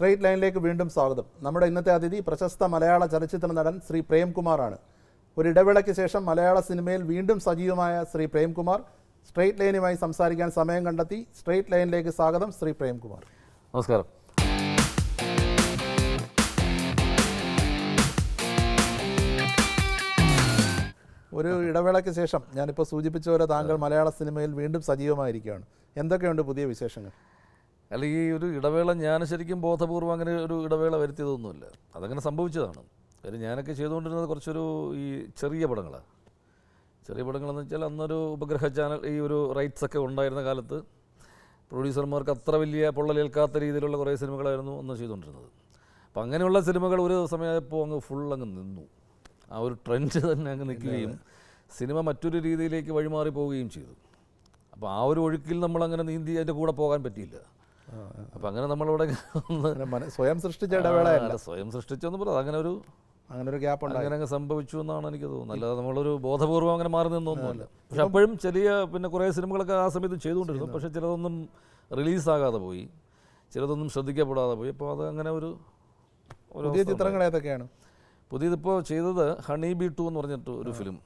straight ലൈനിലേക്ക് വീണ്ടും സ്വാഗതം നമ്മുടെ ഇന്നത്തെ അതിഥി പ്രശസ്ത മലയാള ചലച്ചിത്ര നടൻ ശ്രീ പ്രേംകുമാറാണ് ഒരു ഇടവേളയ്ക്ക് ശേഷം മലയാള സിനിമയിൽ വീണ്ടും സജീവമായ ശ്രീ പ്രേംകുമാർ സ്ട്രെയിറ്റ് ലൈനുമായി സംസാരിക്കാൻ സമയം കണ്ടെത്തി സ്ട്രെയിറ്റ് ലൈനിലേക്ക് സ്വാഗതം ശ്രീ പ്രേംകുമാർ നമസ്കാരം ഒരു ഇടവേളയ്ക്ക് ശേഷം ഞാനിപ്പോൾ സൂചിപ്പിച്ച പോലെ താങ്കൾ മലയാള സിനിമയിൽ വീണ്ടും സജീവമായിരിക്കുകയാണ് എന്തൊക്കെയുണ്ട് പുതിയ വിശേഷങ്ങൾ അല്ലെങ്കിൽ ഈ ഒരു ഇടവേള ഞാൻ ശരിക്കും ബോധപൂർവ്വം അങ്ങനെ ഒരു ഇടവേള വരുത്തിയതൊന്നുമില്ല അതങ്ങനെ സംഭവിച്ചതാണ് അതിൽ ഞാനൊക്കെ ചെയ്തുകൊണ്ടിരുന്നത് കുറച്ചൊരു ഈ ചെറിയ പടങ്ങളാണ് ചെറിയ പടങ്ങളെന്ന് വെച്ചാൽ അന്നൊരു ഉപഗ്രഹ ചാനൽ ഈ ഒരു റൈറ്റ്സ് ഒക്കെ ഉണ്ടായിരുന്ന കാലത്ത് പ്രൊഡ്യൂസർമാർക്ക് അത്ര വലിയ പൊള്ളലേൽക്കാത്ത രീതിയിലുള്ള കുറേ സിനിമകളായിരുന്നു അന്ന് ചെയ്തുകൊണ്ടിരുന്നത് അപ്പം അങ്ങനെയുള്ള സിനിമകൾ ഒരു സമയമായപ്പോൾ അങ്ങ് ഫുൾ അങ്ങ് നിന്നു ആ ഒരു ട്രെൻഡ് തന്നെ അങ്ങ് നിൽക്കുകയും സിനിമ മറ്റൊരു രീതിയിലേക്ക് വഴിമാറി പോവുകയും ചെയ്തു അപ്പോൾ ആ ഒരു ഒഴുക്കിൽ നമ്മളങ്ങനെ നീന്തി അതിൻ്റെ കൂടെ പോകാൻ പറ്റിയില്ല അപ്പം അങ്ങനെ നമ്മളിവിടെ സ്വയം സൃഷ്ടിച്ച ഇടവേള സ്വയം സൃഷ്ടിച്ചെന്ന് പറയാം അങ്ങനെ ഒരു അങ്ങനെ ഒരു ഗ്യാപ്പ് ഉണ്ട് അങ്ങനെ അങ്ങ് സംഭവിച്ചു എന്നാണ് എനിക്ക് തോന്നുന്നത് അല്ലാതെ നമ്മളൊരു ബോധപൂർവ്വം അങ്ങനെ മാറി നിന്നൊന്നുമല്ല പക്ഷെ അപ്പോഴും ചെറിയ പിന്നെ കുറേ സിനിമകളൊക്കെ ആ സമയത്ത് ചെയ്തുകൊണ്ടിരുന്നു പക്ഷെ ചിലതൊന്നും റിലീസാകാതെ പോയി ചിലതൊന്നും ശ്രദ്ധിക്കപ്പെടാതെ പോയി അപ്പോൾ അത് അങ്ങനെ ഒരു പുതിയ ചിത്രങ്ങൾ ഏതൊക്കെയാണ് പുതിയതിപ്പോൾ ചെയ്തത് ഹണി ബി ടു എന്ന് പറഞ്ഞിട്ട് ഒരു ഫിലിം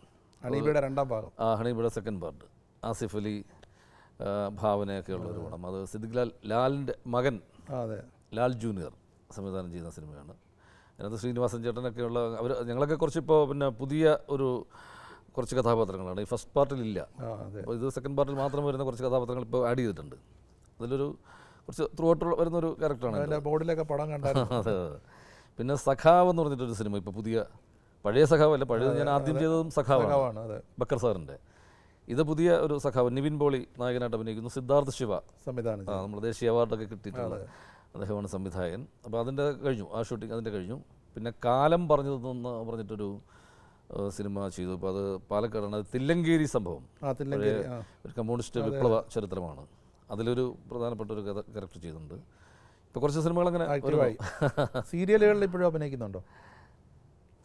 ഹണിബിയുടെ രണ്ടാം ഭാഗം ആ ഹണിബിയുടെ സെക്കൻഡ് പാർട്ട് ആസിഫ് അലി ഭാവനയൊക്കെ ഉള്ള ഒരു പടം അത് സിദ്ദിഖ് ലാൽ ലാലിൻ്റെ മകൻ അതെ ലാൽ ജൂനിയർ സംവിധാനം ചെയ്യുന്ന സിനിമയാണ് അതിനകത്ത് ശ്രീനിവാസൻ ചേട്ടനൊക്കെയുള്ള അവർ ഞങ്ങളൊക്കെ കുറച്ച് ഇപ്പോൾ പിന്നെ പുതിയ ഒരു കുറച്ച് കഥാപാത്രങ്ങളാണ് ഈ ഫസ്റ്റ് പാർട്ടിൽ ഇല്ല അപ്പോൾ ഇത് സെക്കൻഡ് പാർട്ടിൽ മാത്രം വരുന്ന കുറച്ച് കഥാപാത്രങ്ങൾ ഇപ്പോൾ ആഡ് ചെയ്തിട്ടുണ്ട് അതിലൊരു കുറച്ച് ത്രൂ ഔട്ട് വരുന്ന ഒരു ക്യാരക്ടറാണ് ബോർഡിലൊക്കെ പടം കണ്ടത് പിന്നെ സഖാവ് എന്ന് പറഞ്ഞിട്ടൊരു സിനിമ ഇപ്പോൾ പുതിയ പഴയ സഖാവല്ല പഴയ ഞാൻ ആദ്യം ചെയ്തതും സഖാവാണ് ബക്കർ സാറിൻ്റെ ഇത് പുതിയ ഒരു സഖാവ് നിവിൻ പോളി നായകനായിട്ട് അഭിനയിക്കുന്നു സിദ്ധാർത്ഥ ശിവ സംവിധാനം ആ നമ്മൾ ദേശീയ അവാർഡൊക്കെ കിട്ടിയിട്ടുണ്ട് അദ്ദേഹമാണ് സംവിധായകൻ അപ്പോൾ അതിൻ്റെ കഴിഞ്ഞു ആ ഷൂട്ടിംഗ് അതിൻ്റെ കഴിഞ്ഞു പിന്നെ കാലം പറഞ്ഞതെന്ന് പറഞ്ഞിട്ടൊരു സിനിമ ചെയ്തു അപ്പോൾ അത് പാലക്കാടാണ് അത് തില്ലങ്കേരി സംഭവം ഒരു കമ്മ്യൂണിസ്റ്റ് വിപ്ലവ ചരിത്രമാണ് അതിലൊരു പ്രധാനപ്പെട്ട ഒരു കഥ ക്യാരക്ടർ ചെയ്തിട്ടുണ്ട് ഇപ്പോൾ കുറച്ച് സിനിമകൾ അങ്ങനെ സീരിയലുകളിൽ ഇപ്പോഴും അഭിനയിക്കുന്നുണ്ടോ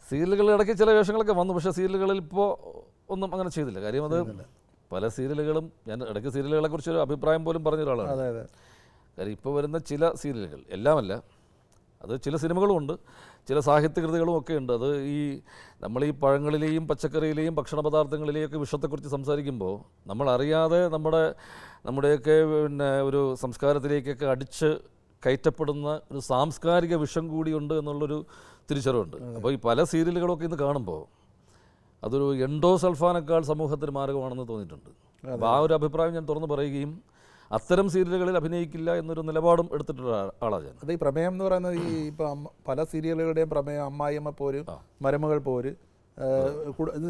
സീരിയലുകളിൽ ഇടയ്ക്ക് ചില വേഷങ്ങളൊക്കെ വന്നു പക്ഷേ സീരിയലുകളിൽ ഇപ്പോൾ ഒന്നും അങ്ങനെ ചെയ്തില്ല കാര്യം അത് പല സീരിയലുകളും ഞാൻ ഇടയ്ക്ക് സീരിയലുകളെ കുറിച്ച് ഒരു അഭിപ്രായം പോലും പറഞ്ഞ ഒരാളാണ് കാര്യം ഇപ്പോൾ വരുന്ന ചില സീരിയലുകൾ എല്ലാമല്ല അത് ചില സിനിമകളും ഉണ്ട് ചില സാഹിത്യകൃതികളും ഒക്കെ ഉണ്ട് അത് ഈ നമ്മൾ ഈ പഴങ്ങളിലെയും പച്ചക്കറിയിലെയും ഭക്ഷണ പദാർത്ഥങ്ങളിലെയും ഒക്കെ വിഷത്തെക്കുറിച്ച് സംസാരിക്കുമ്പോൾ നമ്മൾ അറിയാതെ നമ്മുടെ നമ്മുടെയൊക്കെ പിന്നെ ഒരു സംസ്കാരത്തിലേക്കൊക്കെ അടിച്ച് കയറ്റപ്പെടുന്ന ഒരു സാംസ്കാരിക വിഷം കൂടിയുണ്ട് എന്നുള്ളൊരു തിരിച്ചറിവുണ്ട് അപ്പോൾ ഈ പല സീരിയലുകളൊക്കെ ഇന്ന് കാണുമ്പോൾ അതൊരു എൻഡോ സൽഫാനേക്കാൾ സമൂഹത്തിന് മാർഗമാണെന്ന് തോന്നിയിട്ടുണ്ട് അപ്പോൾ ആ ഒരു അഭിപ്രായം ഞാൻ തുറന്നു പറയുകയും അത്തരം സീരിയലുകളിൽ അഭിനയിക്കില്ല എന്നൊരു നിലപാടും എടുത്തിട്ടുള്ള ആളാണ് ഞാൻ അത് ഈ പ്രമേയം എന്ന് പറയുന്നത് ഈ ഇപ്പം പല സീരിയലുകളുടെയും പ്രമേയം അമ്മായിയമ്മ പോര് മരുമകൾ പോര്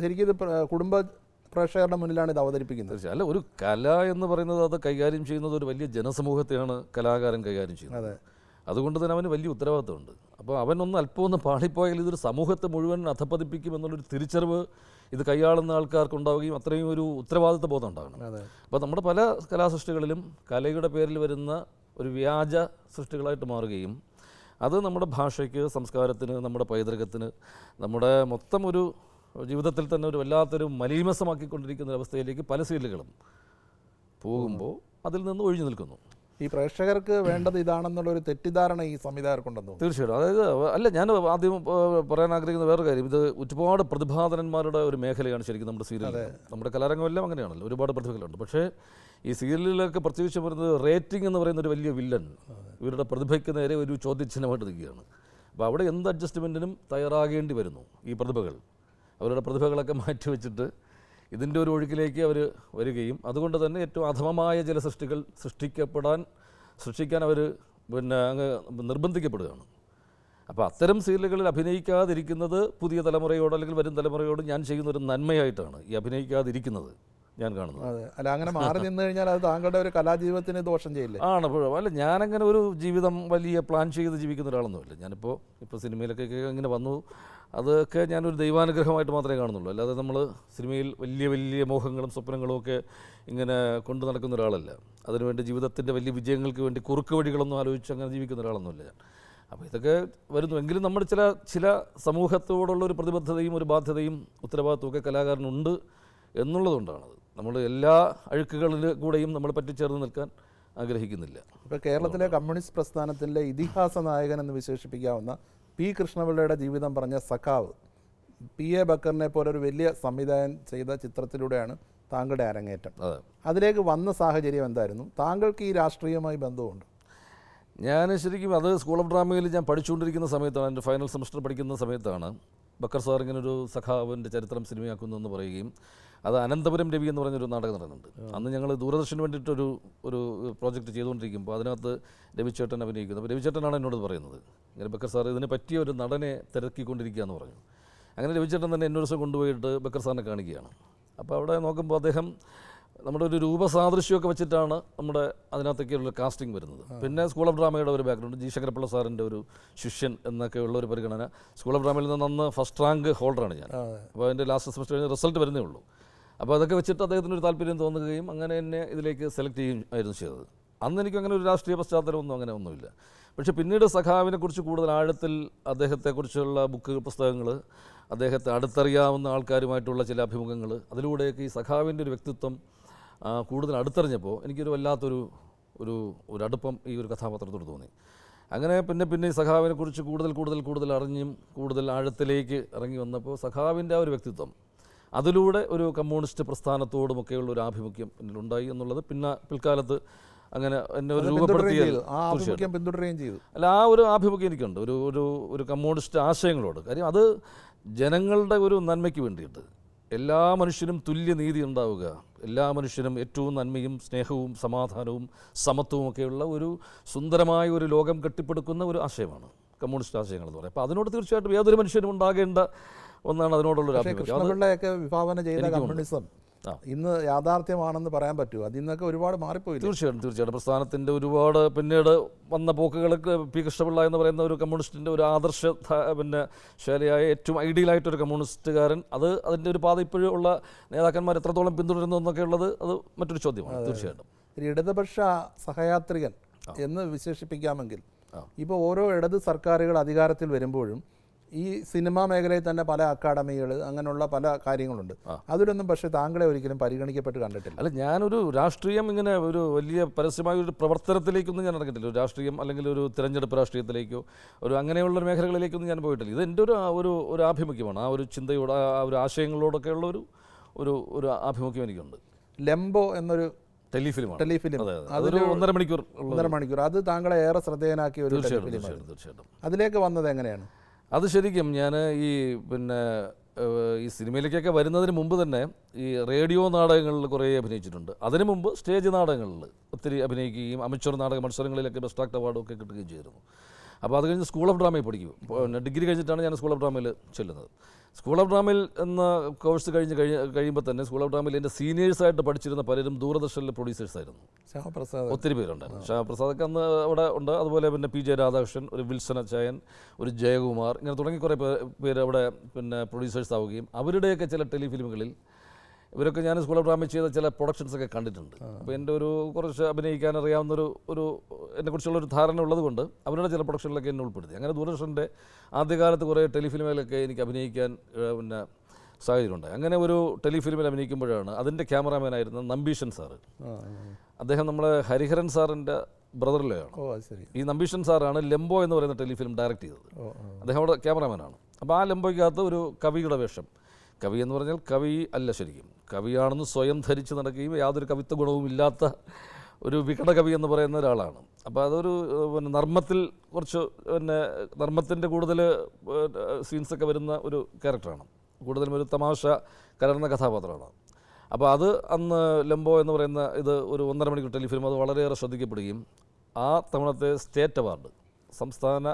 ശരിക്കും ഇത് കുടുംബ പ്രേക്ഷകരുടെ മുന്നിലാണ് ഇത് അവതരിപ്പിക്കുന്നത് അല്ല ഒരു കല എന്ന് പറയുന്നത് അത് കൈകാര്യം ചെയ്യുന്നത് ഒരു വലിയ ജനസമൂഹത്തെയാണ് കലാകാരൻ കൈകാര്യം ചെയ്യുന്നത് അതുകൊണ്ട് തന്നെ അവന് വലിയ ഉത്തരവാദിത്തമുണ്ട് അപ്പോൾ അവനൊന്ന് അല്പമൊന്ന് പാളിപ്പോയാൽ ഇതൊരു സമൂഹത്തെ മുഴുവൻ അധപ്പതിപ്പിക്കും എന്നുള്ളൊരു തിരിച്ചറിവ് ഇത് കൈയാളുന്ന ആൾക്കാർക്കുണ്ടാവുകയും അത്രയും ഒരു ഉത്തരവാദിത്വ ബോധം ഉണ്ടാകണം അപ്പോൾ നമ്മുടെ പല കലാസൃഷ്ടികളിലും കലയുടെ പേരിൽ വരുന്ന ഒരു വ്യാജ സൃഷ്ടികളായിട്ട് മാറുകയും അത് നമ്മുടെ ഭാഷയ്ക്ക് സംസ്കാരത്തിന് നമ്മുടെ പൈതൃകത്തിന് നമ്മുടെ മൊത്തം ഒരു ജീവിതത്തിൽ തന്നെ ഒരു വല്ലാത്തൊരു മലീമസമാക്കിക്കൊണ്ടിരിക്കുന്ന അവസ്ഥയിലേക്ക് പല സീലുകളും പോകുമ്പോൾ അതിൽ നിന്ന് ഒഴിഞ്ഞു നിൽക്കുന്നു ഈ പ്രേക്ഷകർക്ക് വേണ്ടത് ഇതാണെന്നുള്ള ഒരു തെറ്റിദ്ധാരണ ഈ സംവിധായകർക്കുണ്ടെന്ന് തീർച്ചയായിട്ടും അതായത് അല്ല ഞാൻ ആദ്യം പറയാൻ ആഗ്രഹിക്കുന്ന വേറെ കാര്യം ഇത് ഒരുപാട് പ്രതിഭാതനന്മാരുടെ ഒരു മേഖലയാണ് ശരിക്കും നമ്മുടെ സീരിയൽ നമ്മുടെ കലാരംഗമെല്ലാം അങ്ങനെയാണല്ലോ ഒരുപാട് പ്രതിഭകളുണ്ട് പക്ഷേ ഈ സീരിയലിലൊക്കെ പ്രത്യേകിച്ച് പറയുന്നത് റേറ്റിംഗ് എന്ന് പറയുന്ന ഒരു വലിയ വില്ലൻ ഇവരുടെ പ്രതിഭയ്ക്ക് നേരെ ഒരു ചോദ്യചിഹ്നമായിട്ട് നിൽക്കുകയാണ് അപ്പോൾ അവിടെ എന്ത് അഡ്ജസ്റ്റ്മെൻറ്റിനും തയ്യാറാകേണ്ടി വരുന്നു ഈ പ്രതിഭകൾ അവരുടെ പ്രതിഭകളൊക്കെ മാറ്റി വെച്ചിട്ട് ഇതിൻ്റെ ഒരു ഒഴുക്കിലേക്ക് അവർ വരികയും അതുകൊണ്ട് തന്നെ ഏറ്റവും അധമമായ ചില സൃഷ്ടികൾ സൃഷ്ടിക്കപ്പെടാൻ സൃഷ്ടിക്കാൻ അവർ പിന്നെ അങ്ങ് നിർബന്ധിക്കപ്പെടുകയാണ് അപ്പോൾ അത്തരം സീരിയലുകളിൽ അഭിനയിക്കാതിരിക്കുന്നത് പുതിയ തലമുറയോട് അല്ലെങ്കിൽ വരും തലമുറയോട് ഞാൻ ചെയ്യുന്ന ഒരു നന്മയായിട്ടാണ് ഈ അഭിനയിക്കാതിരിക്കുന്നത് ഞാൻ കാണുന്നത് അതെ അല്ല അങ്ങനെ മാറി നിന്ന് കഴിഞ്ഞാൽ അത് താങ്കളുടെ ഒരു കലാജീവിതത്തിന് ദോഷം ചെയ്യില്ലേ ആണ് അല്ല ഞാനങ്ങനെ ഒരു ജീവിതം വലിയ പ്ലാൻ ചെയ്ത് ജീവിക്കുന്ന ഒരാളൊന്നുമില്ല ഞാനിപ്പോൾ ഇപ്പോൾ സിനിമയിലൊക്കെ ഇങ്ങനെ വന്നു അതൊക്കെ ഞാനൊരു ദൈവാനുഗ്രഹമായിട്ട് മാത്രമേ കാണുന്നുള്ളൂ അല്ലാതെ നമ്മൾ സിനിമയിൽ വലിയ വലിയ മോഹങ്ങളും സ്വപ്നങ്ങളും ഒക്കെ ഇങ്ങനെ കൊണ്ടു നടക്കുന്ന ഒരാളല്ല അതിനുവേണ്ടി ജീവിതത്തിൻ്റെ വലിയ വിജയങ്ങൾക്ക് വേണ്ടി കുറുക്ക് വഴികളൊന്നും ആലോചിച്ച് അങ്ങനെ ജീവിക്കുന്ന ഒരാളൊന്നുമില്ല ഞാൻ അപ്പോൾ ഇതൊക്കെ വരുന്നു എങ്കിലും നമ്മുടെ ചില ചില സമൂഹത്തോടുള്ള ഒരു പ്രതിബദ്ധതയും ഒരു ബാധ്യതയും ഉത്തരവാദിത്വമൊക്കെ കലാകാരനുണ്ട് എന്നുള്ളതുകൊണ്ടാണത് നമ്മൾ എല്ലാ അഴുക്കുകളിൽ കൂടെയും നമ്മൾ പറ്റിച്ചേർന്ന് നിൽക്കാൻ ആഗ്രഹിക്കുന്നില്ല ഇപ്പോൾ കേരളത്തിലെ കമ്മ്യൂണിസ്റ്റ് പ്രസ്ഥാനത്തിൻ്റെ ഇതിഹാസ നായകൻ എന്ന് വിശേഷിപ്പിക്കാവുന്ന പി കൃഷ്ണപിള്ളയുടെ ജീവിതം പറഞ്ഞ സഖാവ് പി എ ബക്കറിനെ പോലെ ഒരു വലിയ സംവിധാനം ചെയ്ത ചിത്രത്തിലൂടെയാണ് താങ്കളുടെ അരങ്ങേറ്റം അതിലേക്ക് വന്ന സാഹചര്യം എന്തായിരുന്നു താങ്കൾക്ക് ഈ രാഷ്ട്രീയമായി ബന്ധമുണ്ട് ഞാൻ ശരിക്കും അത് സ്കൂൾ ഓഫ് ഡ്രാമയിൽ ഞാൻ പഠിച്ചുകൊണ്ടിരിക്കുന്ന സമയത്താണ് എൻ്റെ ഫൈനൽ സെമസ്റ്റർ പഠിക്കുന്ന സമയത്താണ് ബക്കർ സാർ ഇങ്ങനെ ഒരു സഖാവിൻ്റെ ചരിത്രം സിനിമയാക്കുന്നു എന്ന് പറയുകയും അത് അനന്തപുരം രവി എന്ന് പറഞ്ഞൊരു നാടകം നടന്നുണ്ട് അന്ന് ഞങ്ങൾ ദൂരദർശന് വേണ്ടിയിട്ടൊരു ഒരു പ്രോജക്റ്റ് ചെയ്തുകൊണ്ടിരിക്കുമ്പോൾ അതിനകത്ത് രവിചേട്ടൻ അഭിനയിക്കുന്നത് അപ്പോൾ രവിചേട്ടനാണ് എന്നോട് പറയുന്നത് ഇങ്ങനെ ബക്കർ സാർ ഇതിനെ പറ്റിയ ഒരു നടനെ തിരക്കിക്കൊണ്ടിരിക്കുക എന്ന് പറഞ്ഞു അങ്ങനെ രവിചേട്ടൻ തന്നെ എന്നൊരു ദിവസം കൊണ്ടുപോയിട്ട് ബക്കർ സാറിനെ കാണിക്കുകയാണ് അപ്പോൾ അവിടെ നോക്കുമ്പോൾ അദ്ദേഹം നമ്മുടെ ഒരു രൂപസാദൃശ്യമൊക്കെ വെച്ചിട്ടാണ് നമ്മുടെ അതിനകത്തേക്കുള്ള കാസ്റ്റിംഗ് വരുന്നത് പിന്നെ സ്കൂൾ ഓഫ് ഡ്രാമയുടെ ഒരു ബാക്ക്ഗ്രൗണ്ട് ജി ശങ്കരപ്പിള്ള സാറിൻ്റെ ഒരു ശിഷ്യൻ എന്നൊക്കെ ഉള്ള ഒരു പരിഗണന സ്കൂൾ ഓഫ് ഡ്രാമയിൽ നിന്ന് അന്ന് ഫസ്റ്റ് റാങ്ക് ഹോൾഡറാണ് ഞാൻ അപ്പോൾ അതിൻ്റെ ലാസ്റ്റ് സെമസ്റ്റർ കഴിഞ്ഞ് റിസൾട്ട് വരുന്നേ ഉള്ളൂ അപ്പോൾ അതൊക്കെ വെച്ചിട്ട് അദ്ദേഹത്തിന് ഒരു താല്പര്യം തോന്നുകയും അങ്ങനെ എന്നെ ഇതിലേക്ക് സെലക്ട് ചെയ്യുകയും ആയിരുന്നു ചെയ്തത് അന്ന് എനിക്ക് അങ്ങനെ ഒരു രാഷ്ട്രീയ പശ്ചാത്തലമൊന്നും അങ്ങനെ ഒന്നുമില്ല പക്ഷേ പിന്നീട് സഖാവിനെക്കുറിച്ച് കൂടുതൽ ആഴത്തിൽ അദ്ദേഹത്തെക്കുറിച്ചുള്ള ബുക്ക് പുസ്തകങ്ങൾ അദ്ദേഹത്തെ അടുത്തറിയാവുന്ന ആൾക്കാരുമായിട്ടുള്ള ചില അഭിമുഖങ്ങൾ അതിലൂടെയൊക്കെ ഈ സഖാവിൻ്റെ ഒരു വ്യക്തിത്വം കൂടുതൽ അടുത്തറിഞ്ഞപ്പോൾ എനിക്കൊരു വല്ലാത്തൊരു ഒരു ഒരു അടുപ്പം ഈ ഒരു കഥാപാത്രത്തോട് തോന്നി അങ്ങനെ പിന്നെ പിന്നെ ഈ സഖാവിനെക്കുറിച്ച് കൂടുതൽ കൂടുതൽ കൂടുതൽ അറിഞ്ഞും കൂടുതൽ ആഴത്തിലേക്ക് ഇറങ്ങി വന്നപ്പോൾ സഖാവിൻ്റെ ആ ഒരു വ്യക്തിത്വം അതിലൂടെ ഒരു കമ്മ്യൂണിസ്റ്റ് പ്രസ്ഥാനത്തോടുമൊക്കെയുള്ള ഒരു ആഭിമുഖ്യം ഉണ്ടായി എന്നുള്ളത് പിന്നെ പിൽക്കാലത്ത് അങ്ങനെ എന്നെ ഒരു രൂപപ്പെടുത്തുകയും പിന്തുടരുകയും ചെയ്തു അല്ല ആ ഒരു ആഭിമുഖ്യം എനിക്കുണ്ട് ഒരു ഒരു ഒരു കമ്മ്യൂണിസ്റ്റ് ആശയങ്ങളോട് കാര്യം അത് ജനങ്ങളുടെ ഒരു നന്മയ്ക്ക് വേണ്ടിയിട്ട് എല്ലാ മനുഷ്യനും തുല്യനീതി ഉണ്ടാവുക എല്ലാ മനുഷ്യനും ഏറ്റവും നന്മയും സ്നേഹവും സമാധാനവും സമത്വവും ഒക്കെയുള്ള ഒരു സുന്ദരമായ ഒരു ലോകം കെട്ടിപ്പടുക്കുന്ന ഒരു ആശയമാണ് കമ്മ്യൂണിസ്റ്റ് ആശയങ്ങൾ എന്ന് പറയുന്നത് അപ്പോൾ അതിനോട് തീർച്ചയായിട്ടും ഏതൊരു മനുഷ്യനും ഉണ്ടാകേണ്ട ഒന്നാണ് അതിനോടുള്ള കൃഷ്ണപിള്ളയൊക്കെ വിഭാവന ചെയ്ത കമ്മ്യൂണിസം ഇന്ന് യാഥാർത്ഥ്യമാണെന്ന് പറയാൻ പറ്റുമോ അതിൽ നിന്നൊക്കെ ഒരുപാട് മാറിപ്പോയി തീർച്ചയായിട്ടും തീർച്ചയായിട്ടും പ്രസ്ഥാനത്തിൻ്റെ ഒരുപാട് പിന്നീട് വന്ന പോക്കുകൾക്ക് പി കൃഷ്ണപിള്ള എന്ന് പറയുന്ന ഒരു കമ്മ്യൂണിസ്റ്റിൻ്റെ ഒരു ആദർശ പിന്നെ ശൈലിയായ ഏറ്റവും ഐഡിയലായിട്ടൊരു കമ്മ്യൂണിസ്റ്റുകാരൻ അത് അതിൻ്റെ ഒരു പാത ഇപ്പോഴും ഉള്ള നേതാക്കന്മാർ എത്രത്തോളം പിന്തുടരുന്നു എന്നൊക്കെ ഉള്ളത് അത് മറ്റൊരു ചോദ്യമാണ് തീർച്ചയായിട്ടും ഇടതുപക്ഷ സഹയാത്രികൻ എന്ന് വിശേഷിപ്പിക്കാമെങ്കിൽ ഇപ്പോൾ ഓരോ ഇടത് സർക്കാരുകൾ അധികാരത്തിൽ വരുമ്പോഴും ഈ സിനിമാ മേഖലയിൽ തന്നെ പല അക്കാഡമികൾ അങ്ങനെയുള്ള പല കാര്യങ്ങളുണ്ട് അതിലൊന്നും പക്ഷേ താങ്കളെ ഒരിക്കലും പരിഗണിക്കപ്പെട്ട് കണ്ടിട്ടില്ല അല്ല ഞാനൊരു രാഷ്ട്രീയം ഇങ്ങനെ ഒരു വലിയ പരസ്യമായ ഒരു പ്രവർത്തനത്തിലേക്കൊന്നും ഞാൻ ഇറങ്ങിയിട്ടില്ല ഒരു രാഷ്ട്രീയം അല്ലെങ്കിൽ ഒരു തിരഞ്ഞെടുപ്പ് രാഷ്ട്രീയത്തിലേക്കോ ഒരു അങ്ങനെയുള്ള മേഖലകളിലേക്കൊന്നും ഞാൻ പോയിട്ടില്ല ഇത് ഒരു ഒരു ഒരു ആഭിമുഖ്യമാണ് ആ ഒരു ചിന്തയോട് ആ ഒരു ആശയങ്ങളോടൊക്കെയുള്ള ഒരു ഒരു ഒരു ആഭിമുഖ്യം എനിക്കുണ്ട് ലെംബോ എന്നൊരു ടെലിഫിലിം ടെലിഫിലിം അതൊരു ഒന്നര മണിക്കൂർ ഒന്നര മണിക്കൂർ അത് താങ്കളെ ഏറെ ശ്രദ്ധേയനാക്കിയ ഒരു തീർച്ചയായിട്ടും അതിലേക്ക് വന്നത് എങ്ങനെയാണ് അത് ശരിക്കും ഞാൻ ഈ പിന്നെ ഈ സിനിമയിലേക്കൊക്കെ വരുന്നതിന് മുമ്പ് തന്നെ ഈ റേഡിയോ നാടകങ്ങളിൽ കുറേ അഭിനയിച്ചിട്ടുണ്ട് അതിനു മുമ്പ് സ്റ്റേജ് നാടകങ്ങളിൽ ഒത്തിരി അഭിനയിക്കുകയും അമിച്ചോർ നാടക മത്സരങ്ങളിലൊക്കെ ബെസ്റ്റ് ആക്ട് അവാർഡൊക്കെ കിട്ടുകയും ചെയ്തിരുന്നു അപ്പോൾ അത് കഴിഞ്ഞ് സ്കൂൾ ഓഫ് ഡ്രാമയിൽ പഠിക്കും പിന്നെ ഡിഗ്രി കഴിഞ്ഞിട്ടാണ് ഞാൻ സ്കൂൾ ഓഫ് ഡ്രാമയിൽ ചെല്ലുന്നത് സ്കൂൾ ഓഫ് ഡ്രാമയിൽ എന്ന കോഴ്സ് കഴിഞ്ഞ് കഴി കഴിയുമ്പോൾ തന്നെ സ്കൂൾ ഓഫ് ഡ്രാമയിൽ എൻ്റെ സീനിയേഴ്സായിട്ട് പഠിച്ചിരുന്ന പലരും ദൂരദർശനിലെ പ്രൊഡ്യൂസേഴ്സായിരുന്നു ശ്യാമപ്രസാദ് ഒത്തിരി പേരുണ്ടായിരുന്നു ശ്യാമപ്രസാദൊക്കെ അന്ന് അവിടെ ഉണ്ട് അതുപോലെ പിന്നെ പി ജെ രാധാകൃഷ്ണൻ ഒരു വിൽസൺ അച്ചായൻ ഒരു ജയകുമാർ ഇങ്ങനെ തുടങ്ങി കുറേ പേര് അവിടെ പിന്നെ പ്രൊഡ്യൂസേഴ്സ് ആവുകയും അവരുടെയൊക്കെ ചില ടെലിഫിലിമുകളിൽ ഇവരൊക്കെ ഞാൻ സ്കൂൾ ഓഫ് ഡ്രാമ ചെയ്ത ചില പ്രൊഡക്ഷൻസ് ഒക്കെ കണ്ടിട്ടുണ്ട് അപ്പോൾ എൻ്റെ ഒരു കുറച്ച് അഭിനയിക്കാൻ അറിയാവുന്ന ഒരു ഒരു എന്നെക്കുറിച്ചുള്ള ഒരു ധാരണ ഉള്ളതുകൊണ്ട് അവരുടെ ചില പ്രൊഡക്ഷനിലൊക്കെ എന്നെ ഉൾപ്പെടുത്തി അങ്ങനെ ദൂരദർശൻ്റെ ആദ്യകാലത്ത് കുറേ ടെലിഫിലിമിലൊക്കെ എനിക്ക് അഭിനയിക്കാൻ പിന്നെ ഉണ്ടായി അങ്ങനെ ഒരു ടെലിഫിലിമിൽ അഭിനയിക്കുമ്പോഴാണ് അതിൻ്റെ ക്യാമറാമാൻ ക്യാമറാമാനായിരുന്ന നമ്പീഷൻ സാറ് അദ്ദേഹം നമ്മളെ ഹരിഹരൻ സാറിൻ്റെ ബ്രദറിലെയാണ് ഈ നമ്പീഷൻ സാറാണ് ലെംബോ എന്ന് പറയുന്ന ടെലിഫിലിം ഡയറക്റ്റ് ചെയ്തത് അദ്ദേഹം അവിടെ ക്യാമറാമാനാണ് അപ്പോൾ ആ ലെംബോയ്ക്കകത്ത് ഒരു കവിയുടെ വേഷം കവി എന്ന് പറഞ്ഞാൽ കവി അല്ല ശരിക്കും കവിയാണെന്ന് സ്വയം ധരിച്ച് നടക്കുകയും യാതൊരു കവിത്വ ഗുണവും ഇല്ലാത്ത ഒരു വികട കവി എന്ന് പറയുന്ന ഒരാളാണ് അപ്പോൾ അതൊരു പിന്നെ നർമ്മത്തിൽ കുറച്ച് പിന്നെ നർമ്മത്തിൻ്റെ കൂടുതൽ സീൻസൊക്കെ വരുന്ന ഒരു ക്യാരക്ടറാണ് കൂടുതലും ഒരു തമാശ കലർന്ന കഥാപാത്രമാണ് അപ്പോൾ അത് അന്ന് ലംബോ എന്ന് പറയുന്ന ഇത് ഒരു ഒന്നര മണിക്കൂർ ടെലിഫിലിം അത് വളരെയേറെ ശ്രദ്ധിക്കപ്പെടുകയും ആ തവണത്തെ സ്റ്റേറ്റ് അവാർഡ് സംസ്ഥാന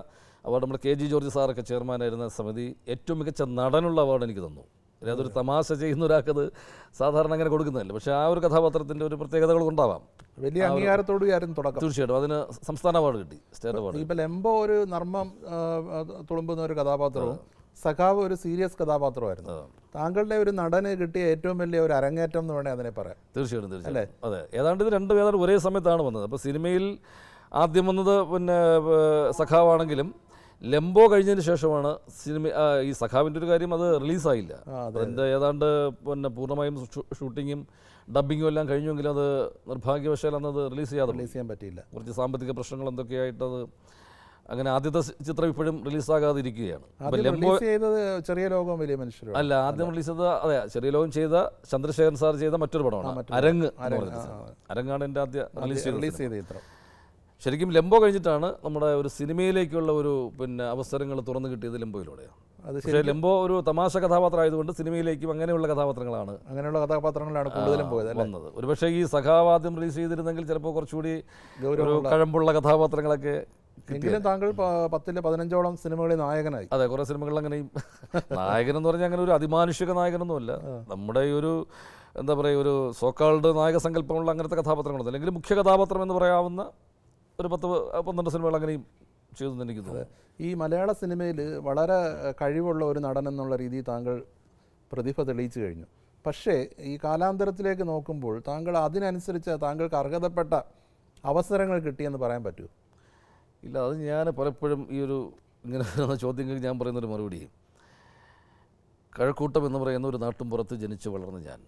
അവാർഡ് നമ്മുടെ കെ ജി ജോർജ് സാറൊക്കെ ചെയർമാനായിരുന്ന സമിതി ഏറ്റവും മികച്ച നടനുള്ള അവാർഡ് എനിക്ക് തന്നു അല്ലെ അതൊരു തമാശ ചെയ്യുന്ന ഒരാൾക്കത് സാധാരണ അങ്ങനെ കൊടുക്കുന്നതല്ല പക്ഷേ ആ ഒരു കഥാപാത്രത്തിൻ്റെ ഒരു പ്രത്യേകതകൾ ഉണ്ടാവാം വലിയ അംഗീകാരത്തോട് ആയിരുന്നു തുടക്കം തീർച്ചയായിട്ടും അതിന് സംസ്ഥാന അവാർഡ് കിട്ടി സ്റ്റേറ്റ് അവാർഡ് ഇപ്പം എംബോ ഒരു നർമ്മം തുളുമ്പുന്ന ഒരു കഥാപാത്രവും സഖാവ് ഒരു സീരിയസ് കഥാപാത്രമായിരുന്നു താങ്കളുടെ ഒരു നടന് കിട്ടിയ ഏറ്റവും വലിയ ഒരു അരങ്ങേറ്റം എന്ന് വേണേൽ അതിനെ പറയാം തീർച്ചയായിട്ടും തീർച്ചയായിട്ടും അതെ ഏതാണ്ട് ഇത് രണ്ടും ഏതാണ്ട് ഒരേ സമയത്താണ് വന്നത് അപ്പോൾ സിനിമയിൽ ആദ്യം വന്നത് പിന്നെ സഖാവാണെങ്കിലും ലെംബോ കഴിഞ്ഞതിന് ശേഷമാണ് സിനിമ ഈ സഖാവിൻ്റെ ഒരു കാര്യം അത് റിലീസായില്ല അതിൻ്റെ ഏതാണ്ട് പിന്നെ പൂർണ്ണമായും ഷൂട്ടിങ്ങും ഡബിങ്ങും എല്ലാം കഴിഞ്ഞെങ്കിലും അത് നിർഭാഗ്യവശാൽ അന്നത് റിലീസ് ചെയ്യാതെ റിലീസ് ചെയ്യാൻ പറ്റിയില്ല കുറച്ച് സാമ്പത്തിക പ്രശ്നങ്ങൾ എന്തൊക്കെയായിട്ട് അത് അങ്ങനെ ആദ്യത്തെ ചിത്രം ഇപ്പോഴും റിലീസാകാതെ ഇരിക്കുകയാണ് ചെയ്തത് ചെറിയ ലോകം വലിയ മനുഷ്യരും അല്ല ആദ്യം റിലീസ് ചെയ്ത അതെ ചെറിയ ലോകം ചെയ്ത ചന്ദ്രശേഖരൻ സാർ ചെയ്ത മറ്റൊരു പടമാണ് അരങ്ങ് അരങ്ങാണ് എന്റെ ആദ്യ റിലീസ് ചെയ്ത ചിത്രം ശരിക്കും ലെംബോ കഴിഞ്ഞിട്ടാണ് നമ്മുടെ ഒരു സിനിമയിലേക്കുള്ള ഒരു പിന്നെ അവസരങ്ങൾ തുറന്നു കിട്ടിയത് ലെംബോയിലൂടെയാണ് അത് ലെംബോ ഒരു തമാശ കഥാപാത്രം ആയതുകൊണ്ട് സിനിമയിലേക്കും അങ്ങനെയുള്ള കഥാപാത്രങ്ങളാണ് അങ്ങനെയുള്ള കഥാപാത്രങ്ങളാണ് കൂടുതലും പോയത് വന്നത് ഒരുപക്ഷേ ഈ സഖാവാദ്യം റിലീസ് ചെയ്തിരുന്നെങ്കിൽ ചിലപ്പോൾ കുറച്ചുകൂടി ഒരു കഴമ്പുള്ള കഥാപാത്രങ്ങളൊക്കെ എങ്കിലും താങ്കൾ പത്തിലെ പതിനഞ്ചോളം സിനിമകളിൽ നായകനായി അതെ കുറേ സിനിമകളിൽ അങ്ങനെയും നായകൻ എന്ന് പറഞ്ഞാൽ അങ്ങനെ ഒരു അതിമാനുഷിക നായകനൊന്നുമല്ല നമ്മുടെ ഈ ഒരു എന്താ പറയുക ഒരു സോക്കാൾഡ് നായക സങ്കല്പമുള്ള അങ്ങനത്തെ കഥാപാത്രങ്ങളൊന്നും അല്ലെങ്കിൽ മുഖ്യ കഥാപാത്രം എന്ന് പറയാവുന്ന ഒരു പത്ത് പന്ത്രണ്ട് സിനിമകൾ അങ്ങനെയും ചെയ്തു എനിക്ക് ഈ മലയാള സിനിമയിൽ വളരെ കഴിവുള്ള ഒരു നടൻ എന്നുള്ള രീതിയിൽ താങ്കൾ പ്രതിഭ തെളിയിച്ചു കഴിഞ്ഞു പക്ഷേ ഈ കാലാന്തരത്തിലേക്ക് നോക്കുമ്പോൾ താങ്കൾ അതിനനുസരിച്ച് താങ്കൾക്ക് അർഹതപ്പെട്ട അവസരങ്ങൾ കിട്ടിയെന്ന് പറയാൻ പറ്റുമോ ഇല്ല അത് ഞാൻ പലപ്പോഴും ഈ ഒരു ഇങ്ങനെ ചോദ്യങ്ങൾക്ക് ഞാൻ പറയുന്നൊരു മറുപടി കഴക്കൂട്ടം എന്ന് പറയുന്ന ഒരു നാട്ടും പുറത്ത് ജനിച്ചു വളർന്ന ഞാൻ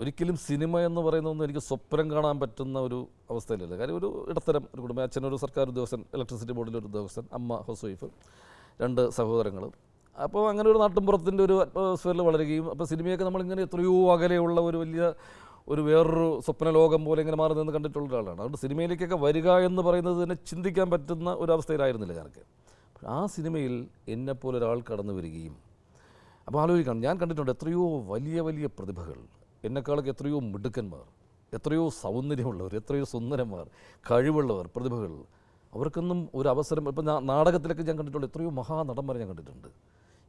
ഒരിക്കലും സിനിമ എന്ന് പറയുന്ന ഒന്നും എനിക്ക് സ്വപ്നം കാണാൻ പറ്റുന്ന ഒരു അവസ്ഥയിലല്ല കാര്യം ഒരു ഇടത്തരം ഒരു കുടുംബം അച്ഛൻ ഒരു സർക്കാർ ഉദ്യോഗസ്ഥൻ ഇലക്ട്രിസിറ്റി ബോർഡിലെ ഒരു ഉദ്യോഗസ്ഥൻ അമ്മ ഹൗസ് വൈഫ് രണ്ട് സഹോദരങ്ങൾ അപ്പോൾ അങ്ങനെ ഒരു നാട്ടിൻപുറത്തിൻ്റെ ഒരു അറ്റ്മോസ്ഫിയറിൽ വളരുകയും അപ്പോൾ സിനിമയൊക്കെ നമ്മളിങ്ങനെ എത്രയോ അകലെയുള്ള ഒരു വലിയ ഒരു വേറൊരു സ്വപ്ന ലോകം പോലെ ഇങ്ങനെ മാറി നിന്ന് കണ്ടിട്ടുള്ള ഒരാളാണ് അതുകൊണ്ട് സിനിമയിലേക്കൊക്കെ വരിക എന്ന് പറയുന്നത് തന്നെ ചിന്തിക്കാൻ പറ്റുന്ന ഒരു അവസ്ഥയിലായിരുന്നില്ല ഞാനൊക്കെ ആ സിനിമയിൽ എന്നെപ്പോലെ ഒരാൾ കടന്നു വരികയും അപ്പോൾ ആലോചിക്കണം ഞാൻ കണ്ടിട്ടുണ്ട് എത്രയോ വലിയ വലിയ പ്രതിഭകൾ എന്നെക്കാളൊക്കെ എത്രയോ മിടുക്കന്മാർ എത്രയോ സൗന്ദര്യമുള്ളവർ എത്രയോ സുന്ദരന്മാർ കഴിവുള്ളവർ പ്രതിഭകൾ അവർക്കൊന്നും ഒരു അവസരം ഇപ്പം നാടകത്തിലൊക്കെ ഞാൻ കണ്ടിട്ടുള്ള എത്രയോ മഹാനടന്മാരെ ഞാൻ കണ്ടിട്ടുണ്ട്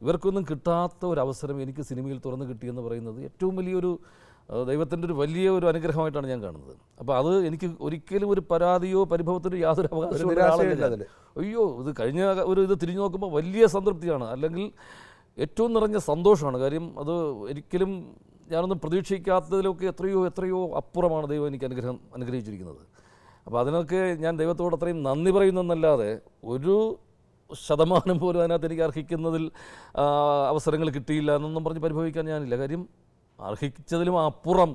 ഇവർക്കൊന്നും കിട്ടാത്ത ഒരു അവസരം എനിക്ക് സിനിമയിൽ തുറന്നു കിട്ടിയെന്ന് പറയുന്നത് ഏറ്റവും വലിയൊരു ദൈവത്തിൻ്റെ ഒരു വലിയ ഒരു അനുഗ്രഹമായിട്ടാണ് ഞാൻ കാണുന്നത് അപ്പോൾ അത് എനിക്ക് ഒരിക്കലും ഒരു പരാതിയോ പരിഭവത്തിനോ യാതൊരു അവകാശമോ അയ്യോ ഇത് കഴിഞ്ഞ ഒരു ഇത് തിരിഞ്ഞു നോക്കുമ്പോൾ വലിയ സംതൃപ്തിയാണ് അല്ലെങ്കിൽ ഏറ്റവും നിറഞ്ഞ സന്തോഷമാണ് കാര്യം അത് ഒരിക്കലും ഞാനൊന്നും പ്രതീക്ഷിക്കാത്തതിലൊക്കെ എത്രയോ എത്രയോ അപ്പുറമാണ് ദൈവം എനിക്ക് അനുഗ്രഹം അനുഗ്രഹിച്ചിരിക്കുന്നത് അപ്പോൾ അതിനൊക്കെ ഞാൻ ദൈവത്തോട് അത്രയും നന്ദി പറയുന്നെന്നല്ലാതെ ഒരു ശതമാനം പോലും അതിനകത്ത് എനിക്ക് അർഹിക്കുന്നതിൽ അവസരങ്ങൾ കിട്ടിയില്ല എന്നൊന്നും പറഞ്ഞ് പരിഭവിക്കാൻ ഞാനില്ല കാര്യം അർഹിച്ചതിലും അപ്പുറം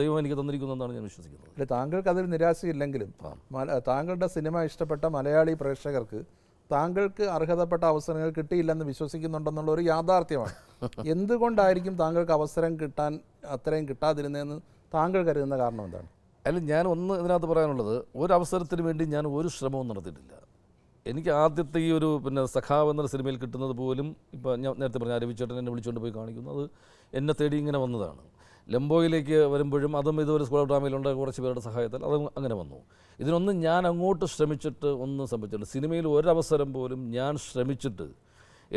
ദൈവം എനിക്ക് തന്നിരിക്കുന്നതെന്നാണ് ഞാൻ വിശ്വസിക്കുന്നത് താങ്കൾക്ക് അതിൽ നിരാശയില്ലെങ്കിലും താങ്കളുടെ സിനിമ ഇഷ്ടപ്പെട്ട മലയാളി പ്രേക്ഷകർക്ക് താങ്കൾക്ക് അർഹതപ്പെട്ട അവസരങ്ങൾ കിട്ടിയില്ലെന്ന് വിശ്വസിക്കുന്നുണ്ടെന്നുള്ള ഒരു യാഥാർത്ഥ്യമാണ് എന്തുകൊണ്ടായിരിക്കും താങ്കൾക്ക് അവസരം കിട്ടാൻ അത്രയും കിട്ടാതിരുന്നതെന്ന് താങ്കൾ കരുതുന്ന കാരണം എന്താണ് അല്ല ഞാൻ ഒന്ന് ഇതിനകത്ത് പറയാനുള്ളത് ഒരു അവസരത്തിന് വേണ്ടി ഞാൻ ഒരു ശ്രമവും നടത്തിയിട്ടില്ല എനിക്ക് ആദ്യത്തെ ഈ ഒരു പിന്നെ സഖാവ് എന്ന സിനിമയിൽ കിട്ടുന്നത് പോലും ഇപ്പോൾ ഞാൻ നേരത്തെ പറഞ്ഞ അരവിച്ചേട്ടൻ എന്നെ വിളിച്ചുകൊണ്ട് പോയി കാണിക്കുന്നു അത് എന്നെ തേടി ഇങ്ങനെ വന്നതാണ് ലംബോയിലേക്ക് വരുമ്പോഴും അതും ഇതൊരു സ്കൂൾ ഓഫ് ഡ്രാമയിലുണ്ട് കുറച്ച് പേരുടെ സഹായത്താൽ അത് അങ്ങനെ വന്നു ഇതിനൊന്നും ഞാൻ അങ്ങോട്ട് ശ്രമിച്ചിട്ട് ഒന്നും സംഭവിച്ചില്ല സിനിമയിൽ ഒരവസരം പോലും ഞാൻ ശ്രമിച്ചിട്ട്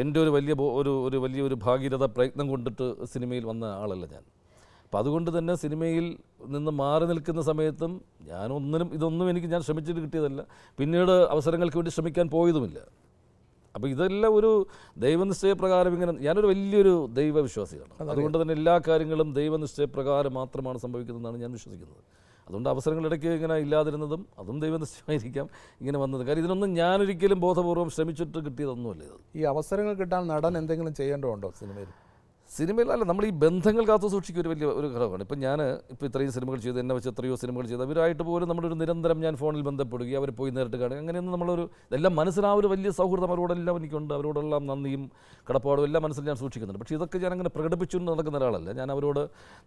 എൻ്റെ ഒരു വലിയ ഒരു ഒരു വലിയൊരു ഭാഗീരഥ പ്രയത്നം കൊണ്ടിട്ട് സിനിമയിൽ വന്ന ആളല്ല ഞാൻ അപ്പം അതുകൊണ്ട് തന്നെ സിനിമയിൽ നിന്ന് മാറി നിൽക്കുന്ന സമയത്തും ഞാൻ ഇതൊന്നും എനിക്ക് ഞാൻ ശ്രമിച്ചിട്ട് കിട്ടിയതല്ല പിന്നീട് അവസരങ്ങൾക്ക് വേണ്ടി ശ്രമിക്കാൻ പോയതുമില്ല അപ്പോൾ ഇതെല്ലാം ഒരു ദൈവനിശ്ചയപ്രകാരം ഇങ്ങനെ ഞാനൊരു വലിയൊരു ദൈവവിശ്വാസിയാണ് അതുകൊണ്ട് തന്നെ എല്ലാ കാര്യങ്ങളും ദൈവനിശ്ചയപ്രകാരം മാത്രമാണ് സംഭവിക്കുന്നതെന്നാണ് ഞാൻ വിശ്വസിക്കുന്നത് അതുകൊണ്ട് അവസരങ്ങളിടയ്ക്ക് ഇങ്ങനെ ഇല്ലാതിരുന്നതും അതും ദൈവനിശ്ചയമായിരിക്കാം ഇങ്ങനെ വന്നത് കാര്യം ഇതിനൊന്നും ഞാനൊരിക്കലും ബോധപൂർവ്വം ശ്രമിച്ചിട്ട് കിട്ടിയതൊന്നുമല്ല ഇത് ഈ അവസരങ്ങൾ കിട്ടാൻ നടൻ എന്തെങ്കിലും ചെയ്യേണ്ടതുണ്ടോ സിനിമയിൽ സിനിമയിൽ അല്ല നമ്മൾ ഈ ബന്ധങ്ങൾ കാത്തു സൂക്ഷിക്കുക ഒരു വലിയ ഒരു ഘടകമാണ് ഇപ്പം ഞാൻ ഇപ്പോൾ ഇത്രയും സിനിമകൾ ചെയ്ത് എന്നെ വെച്ച് എത്രയോ സിനിമകൾ ചെയ്ത് അവരുമായിട്ട് പോലും നമ്മളൊരു നിരന്തരം ഞാൻ ഫോണിൽ ബന്ധപ്പെടുകയും അവർ പോയി നേരിട്ട് കാണുക അങ്ങനെയൊന്നും നമ്മളൊരു എല്ലാം മനസ്സിലാ ഒരു വലിയ സൗഹൃദം അവരോടെല്ലാം എനിക്കുണ്ട് അവരോടെല്ലാം നന്ദിയും കടപ്പാടും എല്ലാം മനസ്സിൽ ഞാൻ സൂക്ഷിക്കുന്നുണ്ട് പക്ഷേ ഇതൊക്കെ ഞാൻ അങ്ങനെ പ്രകടിപ്പിച്ചുകൊണ്ട് നടക്കുന്ന ഒരാളല്ല ഞാൻ അവരോട്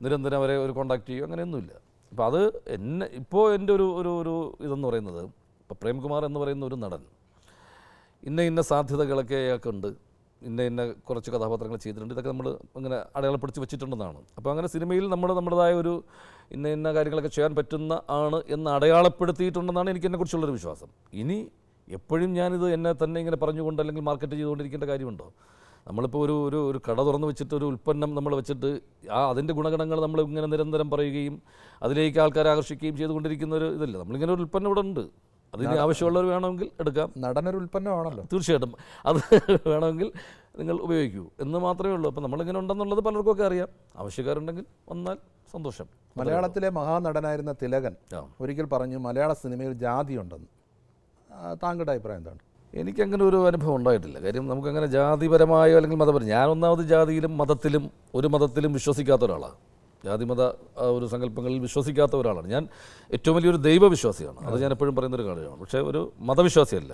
നിരന്തരം അവരെ ഒരു കോൺടാക്റ്റ് ചെയ്യും അങ്ങനെയൊന്നുമില്ല അപ്പോൾ അത് എന്നെ ഇപ്പോൾ എൻ്റെ ഒരു ഒരു ഒരു ഇതെന്ന് പറയുന്നത് ഇപ്പോൾ പ്രേംകുമാർ എന്ന് പറയുന്ന ഒരു നടൻ ഇന്ന ഇന്ന സാധ്യതകളൊക്കെ അയാൾക്കുണ്ട് ഇന്ന ഇന്ന കുറച്ച് കഥാപാത്രങ്ങൾ ചെയ്തിട്ടുണ്ട് ഇതൊക്കെ നമ്മൾ അങ്ങനെ അടയാളപ്പെടുത്തി വെച്ചിട്ടുണ്ടെന്നാണ് അപ്പോൾ അങ്ങനെ സിനിമയിൽ നമ്മൾ നമ്മുടേതായ ഒരു ഇന്ന ഇന്ന കാര്യങ്ങളൊക്കെ ചെയ്യാൻ പറ്റുന്ന ആണ് എന്ന് അടയാളപ്പെടുത്തിയിട്ടുണ്ടെന്നാണ് എനിക്ക് എന്നെക്കുറിച്ചുള്ളൊരു വിശ്വാസം ഇനി എപ്പോഴും ഞാനിത് എന്നെ തന്നെ ഇങ്ങനെ പറഞ്ഞുകൊണ്ട് അല്ലെങ്കിൽ മാർക്കറ്റ് ചെയ്തുകൊണ്ടിരിക്കേണ്ട കാര്യമുണ്ടോ നമ്മളിപ്പോൾ ഒരു ഒരു ഒരു കട തുറന്ന് വെച്ചിട്ട് ഒരു ഉൽപ്പന്നം നമ്മൾ വെച്ചിട്ട് ആ അതിൻ്റെ ഗുണഗണങ്ങൾ നമ്മൾ ഇങ്ങനെ നിരന്തരം പറയുകയും അതിലേക്ക് ആൾക്കാരെ ആകർഷിക്കുകയും ചെയ്തുകൊണ്ടിരിക്കുന്ന ഒരു ഇതല്ല നമ്മളിങ്ങനെ ഒരു ഉൽപ്പന്നം ഇവിടെ ഉണ്ട് അതിന് ആവശ്യമുള്ളവർ വേണമെങ്കിൽ എടുക്കാം നടനൊരു ഉൽപ്പന്നമാണല്ലോ തീർച്ചയായിട്ടും അത് വേണമെങ്കിൽ നിങ്ങൾ ഉപയോഗിക്കൂ എന്ന് മാത്രമേ ഉള്ളൂ അപ്പം നമ്മളിങ്ങനെ ഉണ്ടെന്നുള്ളത് പലർക്കൊക്കെ അറിയാം ആവശ്യക്കാരുണ്ടെങ്കിൽ വന്നാൽ സന്തോഷം മലയാളത്തിലെ മഹാനടനായിരുന്ന തിലകൻ ഒരിക്കൽ പറഞ്ഞു മലയാള സിനിമയിൽ ജാതിയുണ്ടെന്ന് താങ്കളുടെ അഭിപ്രായം എന്താണ് എനിക്കങ്ങനെ ഒരു അനുഭവം ഉണ്ടായിട്ടില്ല കാര്യം നമുക്കങ്ങനെ ജാതിപരമായോ അല്ലെങ്കിൽ മതപരം ഞാൻ ഒന്നാമത് ജാതിയിലും മതത്തിലും ഒരു മതത്തിലും വിശ്വസിക്കാത്ത ഒരാളാണ് ജാതിമത ഒരു സങ്കല്പങ്ങളിൽ വിശ്വസിക്കാത്ത ഒരാളാണ് ഞാൻ ഏറ്റവും വലിയൊരു ദൈവവിശ്വാസിയാണ് അത് ഞാൻ എപ്പോഴും പറയുന്നൊരു കാര്യമാണ് പക്ഷേ ഒരു മതവിശ്വാസിയല്ല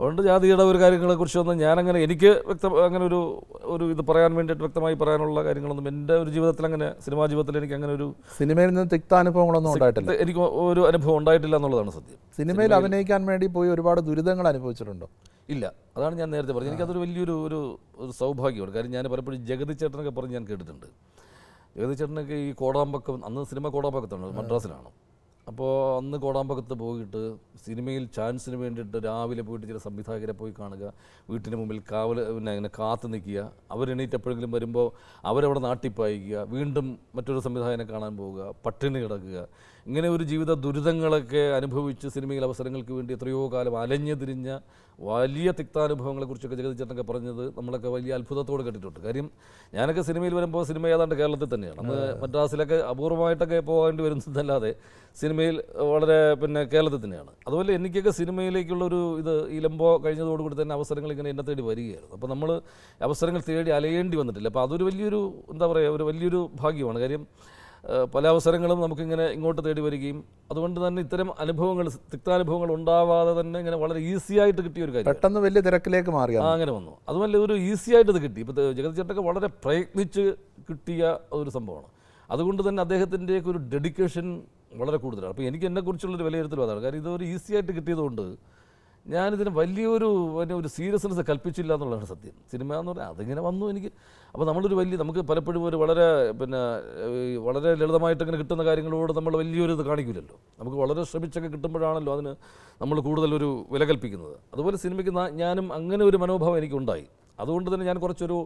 അതുകൊണ്ട് ജാതിയുടെ ഒരു കാര്യങ്ങളെക്കുറിച്ചൊന്നും ഞാനങ്ങനെ എനിക്ക് വ്യക്ത അങ്ങനെ ഒരു ഒരു ഇത് പറയാൻ വേണ്ടിയിട്ട് വ്യക്തമായി പറയാനുള്ള കാര്യങ്ങളൊന്നും എൻ്റെ ഒരു ജീവിതത്തിൽ അങ്ങനെ സിനിമാ ജീവിതത്തിൽ എനിക്ക് അങ്ങനെ ഒരു സിനിമയിൽ നിന്ന് തിക്ത അനുഭവങ്ങളൊന്നും ഉണ്ടായിട്ടില്ല എനിക്ക് ഒരു അനുഭവം ഉണ്ടായിട്ടില്ല എന്നുള്ളതാണ് സത്യം സിനിമയിൽ അഭിനയിക്കാൻ വേണ്ടി പോയി ഒരുപാട് ദുരിതങ്ങൾ അനുഭവിച്ചിട്ടുണ്ടോ ഇല്ല അതാണ് ഞാൻ നേരത്തെ പറഞ്ഞത് എനിക്കതൊരു വലിയൊരു ഒരു സൗഭാഗ്യമാണ് കാര്യം ഞാൻ പലപ്പോഴും ജഗതി ചേട്ടനൊക്കെ പറഞ്ഞ് ഞാൻ കേട്ടിട്ടുണ്ട് ജഗതി ചേട്ടനൊക്കെ ഈ കോടാമ്പക്കം അന്ന് സിനിമ കോടാമ്പക്കത്താണ് മദ്രാസിലാണ് അപ്പോൾ അന്ന് കോടാമ്പകത്ത് പോയിട്ട് സിനിമയിൽ ചാൻസിന് വേണ്ടിയിട്ട് രാവിലെ പോയിട്ട് ചില സംവിധായകരെ പോയി കാണുക വീട്ടിന് മുമ്പിൽ കാവൽ പിന്നെ അങ്ങനെ കാത്ത് നിൽക്കുക അവരെണീറ്റപ്പോഴെങ്കിലും വരുമ്പോൾ അവരവിടെ നാട്ടിപ്പായിക്കുക വീണ്ടും മറ്റൊരു സംവിധായകനെ കാണാൻ പോവുക പട്ടിണി കിടക്കുക ഇങ്ങനെ ഒരു ജീവിത ദുരിതങ്ങളൊക്കെ അനുഭവിച്ച് സിനിമയിൽ അവസരങ്ങൾക്ക് വേണ്ടി എത്രയോ കാലം അലഞ്ഞു തിരിഞ്ഞ വലിയ തിക്താനുഭവങ്ങളെക്കുറിച്ചൊക്കെ ചേട്ടനൊക്കെ പറഞ്ഞത് നമ്മളൊക്കെ വലിയ അത്ഭുതത്തോട് കേട്ടിട്ടുണ്ട് കാര്യം ഞാനൊക്കെ സിനിമയിൽ വരുമ്പോൾ സിനിമ ഏതാണ്ട് കേരളത്തിൽ തന്നെയാണ് മദ്രാസിലൊക്കെ അപൂർവമായിട്ടൊക്കെ പോകേണ്ടി വരുന്നതല്ലാതെ സിനിമ സിനിമയിൽ വളരെ പിന്നെ കേരളത്തിൽ തന്നെയാണ് അതുപോലെ എനിക്കൊക്കെ സിനിമയിലേക്കുള്ള ഒരു ഇത് ഇലമ്പോ കഴിഞ്ഞതോടുകൂടി തന്നെ അവസരങ്ങൾ ഇങ്ങനെ എന്നെ തേടി വരികയായിരുന്നു അപ്പോൾ നമ്മൾ അവസരങ്ങൾ തേടി അലയേണ്ടി വന്നിട്ടില്ല അപ്പോൾ അതൊരു വലിയൊരു എന്താ പറയുക ഒരു വലിയൊരു ഭാഗ്യമാണ് കാര്യം പല അവസരങ്ങളും നമുക്കിങ്ങനെ ഇങ്ങോട്ട് തേടി വരികയും അതുകൊണ്ട് തന്നെ ഇത്തരം അനുഭവങ്ങൾ തിക്താനുഭവങ്ങൾ ഉണ്ടാവാതെ തന്നെ ഇങ്ങനെ വളരെ ഈസി ആയിട്ട് കിട്ടിയ ഒരു കാര്യം പെട്ടെന്ന് വലിയ തിരക്കിലേക്ക് മാറി അങ്ങനെ വന്നു അതുമല്ല ഒരു ഈസി ആയിട്ട് ഇത് കിട്ടി ഇപ്പോൾ ജഗത് ചേട്ടൊക്കെ വളരെ പ്രയത്നിച്ച് കിട്ടിയ ഒരു സംഭവമാണ് അതുകൊണ്ട് തന്നെ അദ്ദേഹത്തിൻ്റെയൊക്കെ ഒരു ഡെഡിക്കേഷൻ വളരെ കൂടുതലാണ് അപ്പോൾ എനിക്ക് എന്നെക്കുറിച്ചുള്ളൊരു വിലയിരുത്തലും അതാണ് കാരണം ഇതൊരു ഈസി ആയിട്ട് കിട്ടിയതുകൊണ്ട് ഞാനിതിന് വലിയൊരു പിന്നെ ഒരു സീരിയസ്നെസ് കൽപ്പിച്ചില്ല എന്നുള്ളതാണ് സത്യം സിനിമ എന്ന് പറഞ്ഞാൽ അതിങ്ങനെ വന്നു എനിക്ക് അപ്പോൾ നമ്മളൊരു വലിയ നമുക്ക് പലപ്പോഴും ഒരു വളരെ പിന്നെ വളരെ ലളിതമായിട്ട് ഇങ്ങനെ കിട്ടുന്ന കാര്യങ്ങളോട് നമ്മൾ വലിയൊരു ഇത് കാണിക്കില്ലല്ലോ നമുക്ക് വളരെ ശ്രമിച്ചൊക്കെ കിട്ടുമ്പോഴാണല്ലോ അതിന് നമ്മൾ കൂടുതലൊരു വില കൽപ്പിക്കുന്നത് അതുപോലെ സിനിമയ്ക്ക് ഞാനും അങ്ങനെ ഒരു മനോഭാവം എനിക്കുണ്ടായി അതുകൊണ്ട് തന്നെ ഞാൻ കുറച്ചൊരു